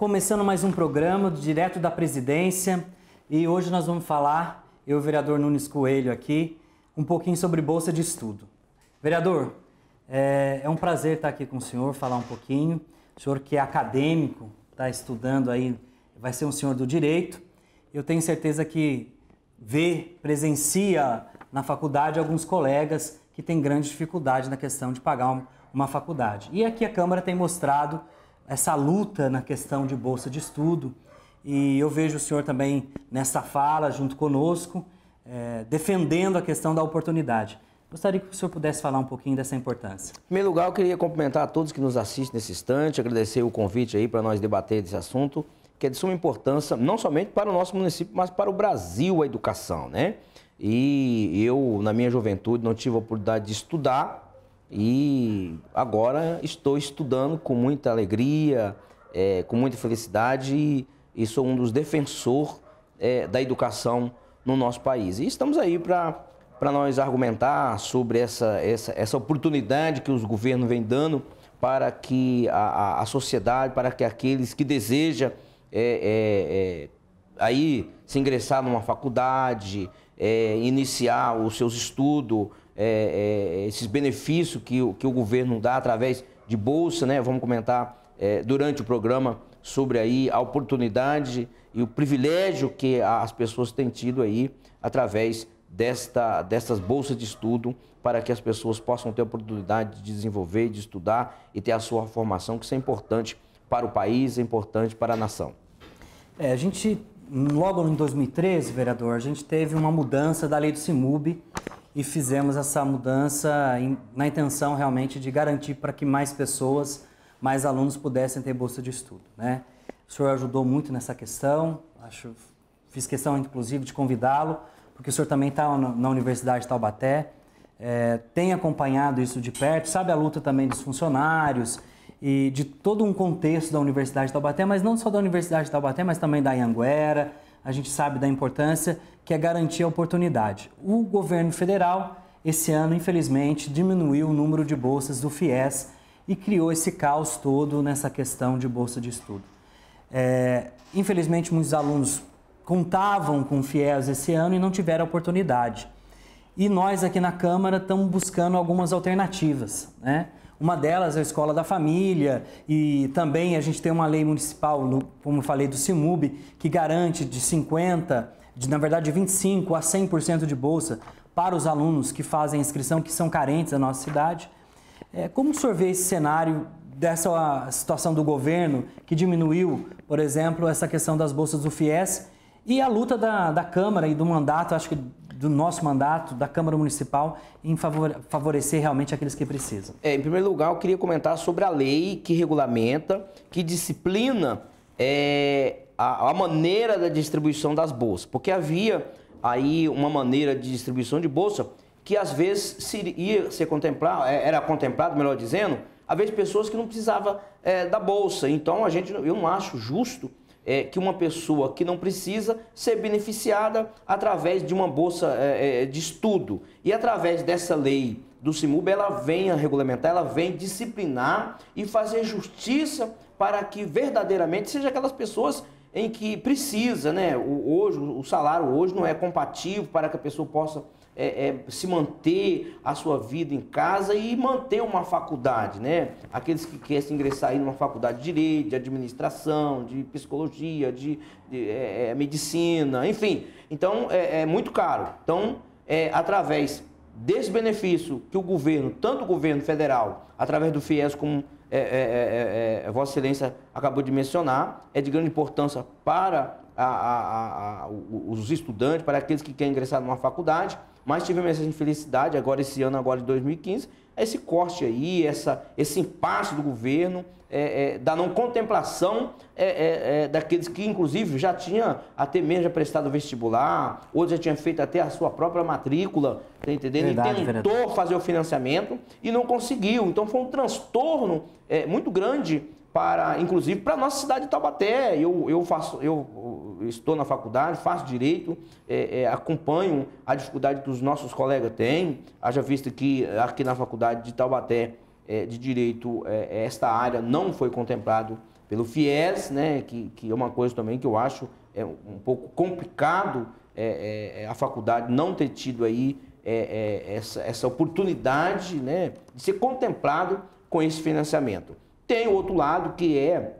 começando mais um programa direto da presidência e hoje nós vamos falar, eu o vereador Nunes Coelho aqui, um pouquinho sobre Bolsa de Estudo. Vereador, é, é, um prazer estar aqui com o senhor, falar um pouquinho. O senhor que é acadêmico, está estudando aí, vai ser um senhor do direito. Eu tenho certeza que vê, presencia na faculdade alguns colegas que têm grande dificuldade na questão de pagar uma faculdade. E aqui a Câmara tem mostrado essa luta na questão de bolsa de estudo. E eu vejo o senhor também nessa fala, junto conosco, é, defendendo a questão da oportunidade. Gostaria que o senhor pudesse falar um pouquinho dessa importância. Em primeiro lugar, eu queria cumprimentar a todos que nos assistem nesse instante, agradecer o convite aí para nós debater esse assunto, que é de suma importância, não somente para o nosso município, mas para o Brasil, a educação, né? E eu, na minha juventude, não tive a oportunidade de estudar, e agora estou estudando com muita alegria, é, com muita felicidade e, e sou um dos defensores é, da educação no nosso país. E estamos aí para nós argumentar sobre essa, essa, essa oportunidade que os governos vêm dando para que a, a, a sociedade, para que aqueles que desejam é, é, é, aí se ingressar numa faculdade, é, iniciar os seus estudos, é, é, esses benefícios que, que o governo dá através de bolsa, né? Vamos comentar é, durante o programa sobre aí a oportunidade e o privilégio que as pessoas têm tido aí através desta, dessas bolsas de estudo para que as pessoas possam ter a oportunidade de desenvolver, de estudar e ter a sua formação, que isso é importante para o país, é importante para a nação. É, a gente, logo em 2013, vereador, a gente teve uma mudança da lei do CIMUB, e fizemos essa mudança na intenção realmente de garantir para que mais pessoas, mais alunos pudessem ter bolsa de estudo. Né? O senhor ajudou muito nessa questão, acho, fiz questão inclusive de convidá-lo, porque o senhor também está na, na Universidade de Taubaté, é, tem acompanhado isso de perto, sabe a luta também dos funcionários e de todo um contexto da Universidade de Taubaté, mas não só da Universidade de Taubaté, mas também da Anhanguera, a gente sabe da importância, que é garantir a oportunidade. O governo federal, esse ano, infelizmente, diminuiu o número de bolsas do FIES e criou esse caos todo nessa questão de bolsa de estudo. É, infelizmente, muitos alunos contavam com o FIES esse ano e não tiveram oportunidade. E nós aqui na Câmara estamos buscando algumas alternativas, né? Uma delas é a Escola da Família e também a gente tem uma lei municipal, como eu falei, do CIMUB, que garante de 50, de, na verdade de 25 a 100% de bolsa para os alunos que fazem inscrição, que são carentes da nossa cidade. É, como sorver esse cenário dessa situação do governo que diminuiu, por exemplo, essa questão das bolsas do FIES e a luta da, da Câmara e do mandato, acho que do nosso mandato, da Câmara Municipal, em favorecer realmente aqueles que precisam. É, em primeiro lugar, eu queria comentar sobre a lei que regulamenta, que disciplina é, a, a maneira da distribuição das bolsas. Porque havia aí uma maneira de distribuição de bolsa que às vezes ia ser contemplado, é, era contemplado, melhor dizendo, às vezes pessoas que não precisavam é, da bolsa. Então a gente, eu não acho justo é, que uma pessoa que não precisa ser beneficiada através de uma bolsa é, é de estudo. E através dessa lei do Simub, ela vem a regulamentar, ela vem disciplinar e fazer justiça para que verdadeiramente seja aquelas pessoas em que precisa, né? O, hoje, o salário hoje não é compatível para que a pessoa possa é, é, se manter a sua vida em casa e manter uma faculdade, né? Aqueles que querem se ingressar em uma faculdade de direito, de administração, de psicologia, de, de é, é medicina, enfim. Então, é, é muito caro. Então, é, através desse benefício que o governo, tanto o governo federal, através do FIES, como Vossa Excelência acabou de mencionar, é de grande importância para a, a, a, os estudantes, para aqueles que querem ingressar numa faculdade, mas tivemos essa infelicidade agora esse ano, agora de 2015, esse corte aí, essa, esse impasse do governo, é, é, da não contemplação é, é, é daqueles que, inclusive, já tinha até mesmo já prestado vestibular, ou já tinham feito até a sua própria matrícula, tá entendendo? Verdade, e tentou verdade. fazer o financiamento e não conseguiu. Então foi um transtorno é, muito grande para, inclusive, para a nossa cidade de Taubaté. Eu, eu, faço, eu estou na faculdade, faço direito, é, é, acompanho a dificuldade que os nossos colegas têm, haja visto que aqui na faculdade de Taubaté é, de Direito, é, é, esta área não foi contemplado pelo FIES, né, que, que é uma coisa também que eu acho é um pouco complicado é, a faculdade não ter tido aí essa, essa oportunidade né, de ser contemplado com esse financiamento. Tem o outro lado que é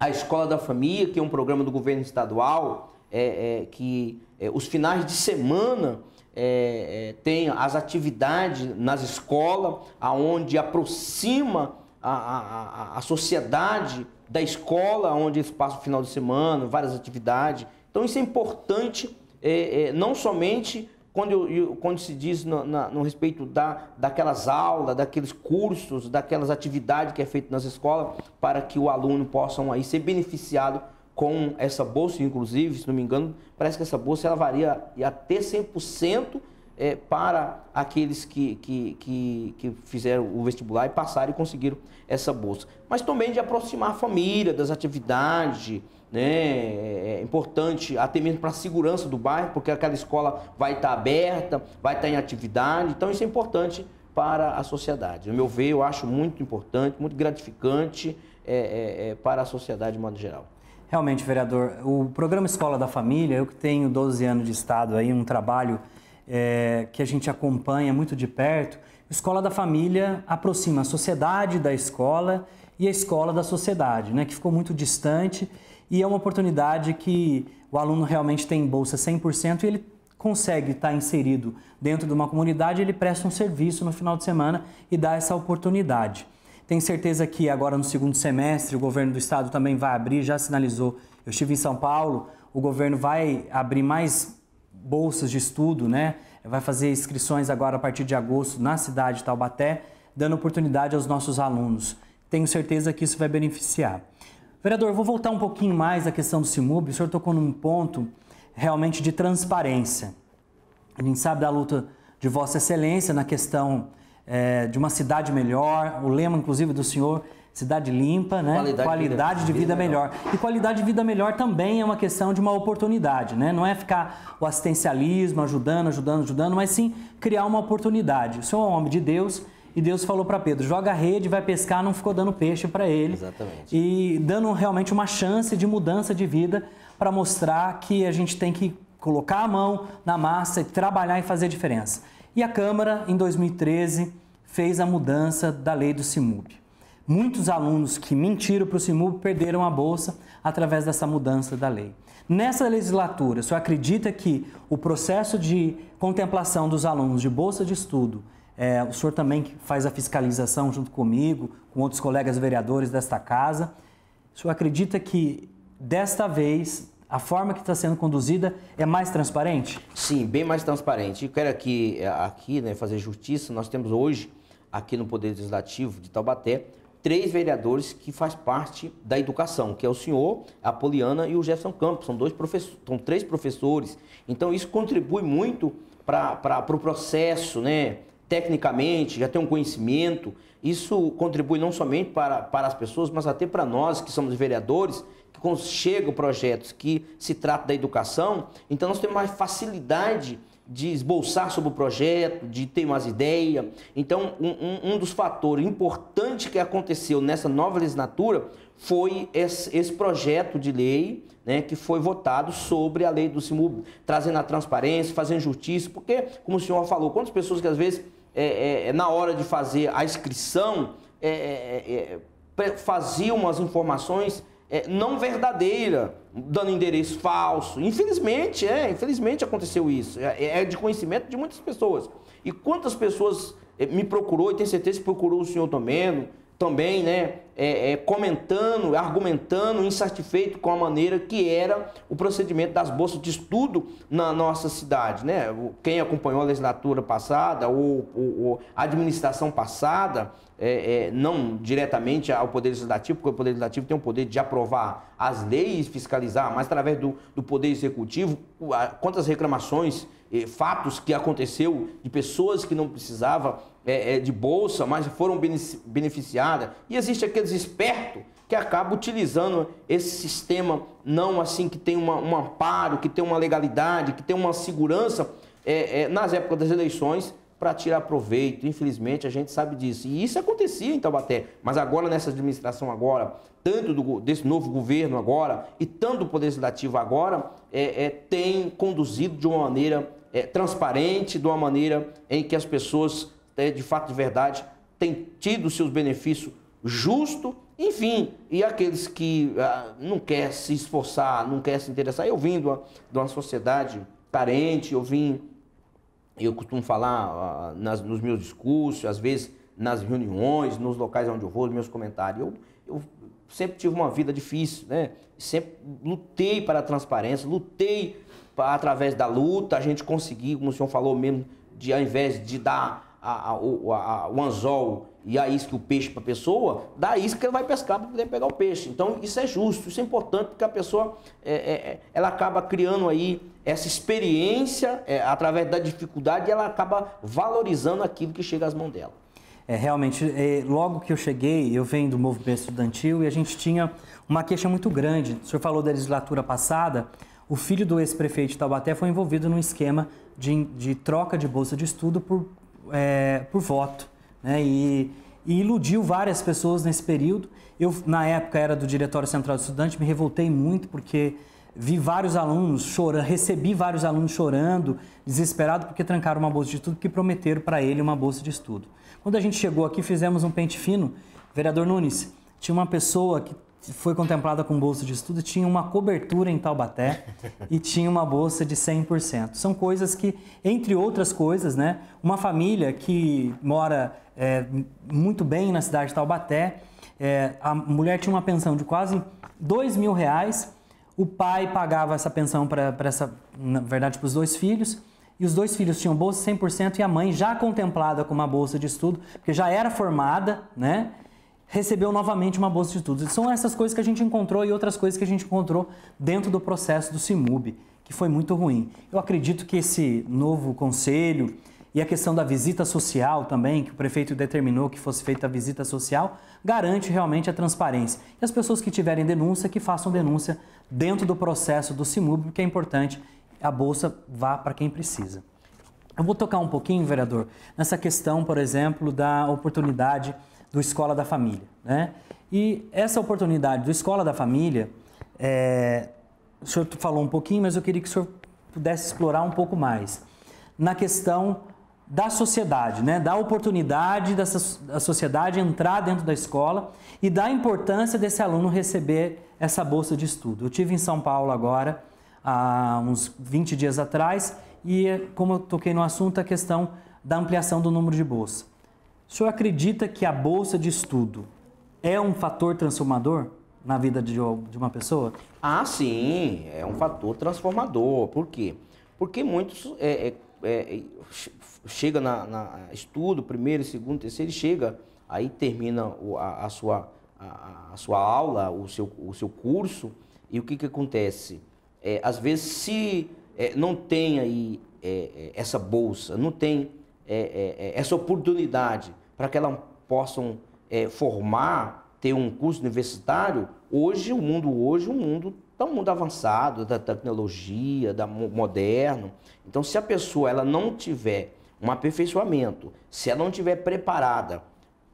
a Escola da Família, que é um programa do governo estadual, é, é, que é, os finais de semana é, é, tem as atividades nas escolas, aonde aproxima a, a, a sociedade da escola, onde eles passam o final de semana, várias atividades. Então isso é importante, é, não somente quando, quando se diz no, na, no respeito da, daquelas aulas, daqueles cursos, daquelas atividades que é feito nas escolas, para que o aluno possa aí ser beneficiado com essa bolsa, inclusive, se não me engano, parece que essa bolsa ela varia até 100% é, para aqueles que, que, que, que, fizeram o vestibular e passaram e conseguiram essa bolsa. Mas também de aproximar a família das atividades, né? É, é importante até mesmo para a segurança do bairro, porque aquela escola vai estar aberta, vai estar em atividade, então isso é importante para a sociedade. No meu ver, eu acho muito importante, muito gratificante é, é, é para a sociedade de modo geral. Realmente, vereador, o programa Escola da Família, eu que tenho 12 anos de estado aí, um trabalho é, que a gente acompanha muito de perto, Escola da Família aproxima a sociedade da escola e a escola da sociedade, né, que ficou muito distante e é uma oportunidade que o aluno realmente tem bolsa 100% e ele consegue estar inserido dentro de uma comunidade, ele presta um serviço no final de semana e dá essa oportunidade. Tenho certeza que agora no segundo semestre o governo do estado também vai abrir, já sinalizou. Eu estive em São Paulo, o governo vai abrir mais bolsas de estudo, né? Vai fazer inscrições agora a partir de agosto na cidade de Taubaté, dando oportunidade aos nossos alunos. Tenho certeza que isso vai beneficiar. Vereador, vou voltar um pouquinho mais à questão do Simub. O senhor tocou num ponto realmente de transparência. A gente sabe da luta de Vossa Excelência na questão é, de uma cidade melhor. O lema, inclusive, do senhor Cidade limpa, né? qualidade, qualidade de vida, de vida melhor. melhor. E qualidade de vida melhor também é uma questão de uma oportunidade, né? Não é ficar o assistencialismo ajudando, ajudando, ajudando, mas sim criar uma oportunidade. O senhor é um homem de Deus e Deus falou para Pedro: joga a rede, vai pescar, não ficou dando peixe para ele. Exatamente. E dando realmente uma chance de mudança de vida para mostrar que a gente tem que colocar a mão na massa e trabalhar e fazer diferença. E a Câmara, em 2013, fez a mudança da lei do CIMUB. Muitos alunos que mentiram para o CIMUB perderam a bolsa através dessa mudança da lei. Nessa legislatura, o senhor acredita que o processo de contemplação dos alunos de bolsa de estudo, é, o senhor também faz a fiscalização junto comigo, com outros colegas vereadores desta casa, o senhor acredita que desta vez a forma que está sendo conduzida é mais transparente? Sim, bem mais transparente. Eu quero aqui, é, aqui né, fazer justiça. Nós temos hoje, aqui no Poder Legislativo de Taubaté, três vereadores que faz parte da educação, que é o senhor, a Poliana e o Jefferson Campos. São, dois professores, são três professores. Então, isso contribui muito para o pro processo, né? tecnicamente, já tem um conhecimento. Isso contribui não somente para, para as pessoas, mas até para nós que somos vereadores, que quando chegam projetos que se tratam da educação, então nós temos mais facilidade de esboçar sobre o projeto, de ter umas ideias. Então, um, um dos fatores importantes que aconteceu nessa nova legislatura foi esse, esse projeto de lei né, que foi votado sobre a lei do CIMUB, trazendo a transparência, fazendo justiça, porque, como o senhor falou, quantas pessoas que às vezes, é, é, é na hora de fazer a inscrição, é, é, é faziam umas informações não verdadeiras dando endereço falso. Infelizmente, é, infelizmente aconteceu isso. É, é de conhecimento de muitas pessoas. E quantas pessoas eh, me procurou, e tenho certeza que procurou o senhor também, também né, é, é, comentando, argumentando, insatisfeito com a maneira que era o procedimento das bolsas de estudo na nossa cidade. Né? Quem acompanhou a legislatura passada ou, ou, ou a administração passada, é, é, não diretamente ao Poder Legislativo, porque o Poder Legislativo tem o poder de aprovar as leis, fiscalizar, mas através do, do Poder Executivo, quantas reclamações, eh, fatos que aconteceu de pessoas que não precisavam é, é, de bolsa, mas foram beneficiadas. E existe aqueles espertos que acabam utilizando esse sistema, não assim que tem uma, um amparo, que tem uma legalidade, que tem uma segurança é, é, nas épocas das eleições para tirar proveito. Infelizmente, a gente sabe disso. E isso acontecia em Taubaté. Mas agora, nessa administração agora, tanto do, desse novo governo agora e tanto do Poder Legislativo agora, é, é, tem conduzido de uma maneira transparente, de uma maneira em que as pessoas de fato de verdade, tem tido seus benefícios justo, enfim, e aqueles que ah, não quer se esforçar, não quer se interessar. Eu vim de uma, de uma sociedade carente, eu vim, eu costumo falar ah, nas, nos meus discursos, às vezes nas reuniões, nos locais onde eu vou, nos meus comentários. Eu, eu sempre tive uma vida difícil, né? Sempre lutei para a transparência, lutei pra, através da luta, a gente conseguiu, como o senhor falou mesmo, de ao invés de dar a, a, a, o anzol e a isca, o peixe para a pessoa, da isca ela vai pescar para poder pegar o peixe. Então isso é justo, isso é importante porque a pessoa é, é, é ela acaba criando aí essa experiência é, através da dificuldade e ela acaba valorizando aquilo que chega às mãos dela. É, realmente, é, logo que eu cheguei, eu venho do movimento estudantil e a gente tinha uma queixa muito grande. O senhor falou da legislatura passada, o filho do ex-prefeito de Taubaté foi envolvido num esquema de, de troca de bolsa de estudo por é, por voto, né? E, e iludiu várias pessoas nesse período. Eu, na época, era do Diretório Central de Estudante, me revoltei muito porque vi vários alunos chorando, recebi vários alunos chorando, desesperado porque trancaram uma bolsa de estudo, porque prometeram para ele uma bolsa de estudo. Quando a gente chegou aqui, fizemos um pente fino. Vereador Nunes, tinha uma pessoa que foi contemplada com bolsa de estudo, tinha uma cobertura em Taubaté e tinha uma bolsa de 100%. São coisas que, entre outras coisas, né, uma família que mora é, muito bem na cidade de Taubaté, é, a mulher tinha uma pensão de quase 2 mil reais, o pai pagava essa pensão para essa, na verdade, para os dois filhos, e os dois filhos tinham bolsa 100% e a mãe já contemplada com uma bolsa de estudo, porque já era formada, né? recebeu novamente uma bolsa de estudos. são essas coisas que a gente encontrou e outras coisas que a gente encontrou dentro do processo do CIMUB, que foi muito ruim. Eu acredito que esse novo conselho e a questão da visita social também, que o prefeito determinou que fosse feita a visita social, garante realmente a transparência. E as pessoas que tiverem denúncia, que façam denúncia dentro do processo do CIMUB, porque é importante a bolsa vá para quem precisa. Eu vou tocar um pouquinho, vereador, nessa questão, por exemplo, da oportunidade do Escola da Família. Né? E essa oportunidade do Escola da Família, é, o senhor falou um pouquinho, mas eu queria que o senhor pudesse explorar um pouco mais na questão da sociedade, né? da oportunidade dessa, da sociedade entrar dentro da escola e da importância desse aluno receber essa bolsa de estudo. Eu tive em São Paulo agora, há uns 20 dias atrás, e como eu toquei no assunto, a questão da ampliação do número de bolsa. O senhor acredita que a bolsa de estudo é um fator transformador na vida de uma pessoa? Ah, sim, é um fator transformador. Por quê? Porque muitos é, é, é, chega na, na, estudo primeiro, segundo, terceiro, e chega, aí termina a, a sua, a, a, sua aula, o seu, o seu curso, e o que, que acontece? É, às vezes, se é, não tem aí é, essa bolsa, não tem é, é, é, essa oportunidade para que elas possam é, formar, ter um curso universitário, hoje, o mundo hoje, o mundo está um mundo avançado, da tecnologia, da moderno. Então, se a pessoa ela não tiver um aperfeiçoamento, se ela não estiver preparada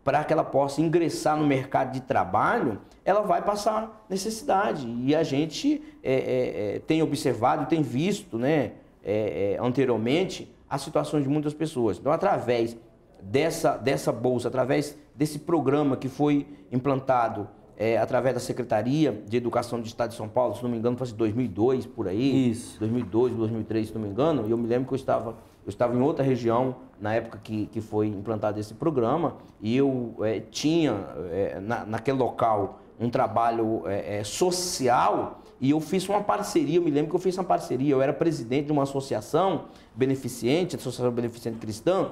para que ela possa ingressar no mercado de trabalho, ela vai passar necessidade. E a gente é, é, tem observado, tem visto né, é, anteriormente a situação de muitas pessoas. Então, através dessa, dessa bolsa, através desse programa que foi implantado é, através da Secretaria de Educação do Estado de São Paulo, se não me engano, foi em assim, 2002, por aí. Isso. 2002, 2003, se não me engano. E eu me lembro que eu estava, eu estava em outra região na época que, que foi implantado esse programa e eu é, tinha é, na, naquele local um trabalho social e eu fiz uma parceria, eu me lembro que eu fiz uma parceria, eu era presidente de uma associação beneficente, Associação Beneficente Cristã,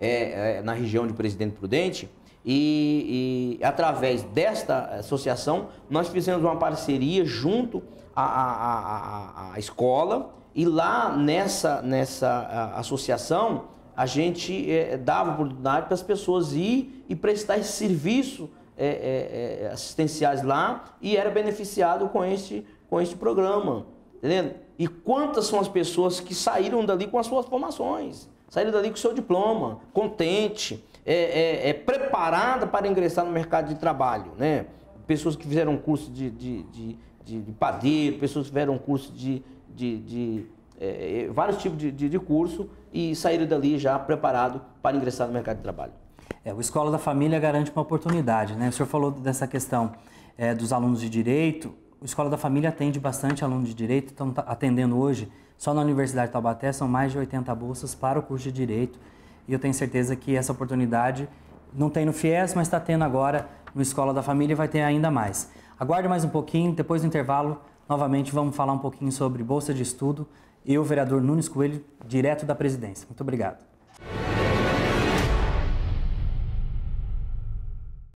é, é, na região de Presidente Prudente, e, e, através desta associação nós fizemos uma parceria junto à, à, à, à escola e lá nessa, nessa associação a gente é, dava oportunidade para as pessoas ir e prestar esse serviço é, é, é, assistenciais lá e era beneficiado com este, com este programa. Entendendo? E quantas são as pessoas que saíram dali com as suas formações, saíram dali com o seu diploma, contente, é, é, é preparada para ingressar no mercado de trabalho, né? Pessoas que fizeram curso de, de, de, de, de padeiro, pessoas que fizeram curso de, de, de é, vários tipos de, de, de curso e saíram dali já preparado para ingressar no mercado de trabalho. É, o Escola da Família garante uma oportunidade, né? O senhor falou dessa questão é, dos alunos de direito. O Escola da Família atende bastante aluno de direito, estão atendendo hoje, só na Universidade de Taubaté, são mais de 80 bolsas para o curso de direito. E eu tenho certeza que essa oportunidade não tem no FIES, mas está tendo agora no Escola da Família e vai ter ainda mais. Aguarde mais um pouquinho, depois do intervalo, novamente vamos falar um pouquinho sobre bolsa de estudo. Eu, vereador Nunes Coelho, direto da presidência. Muito obrigado.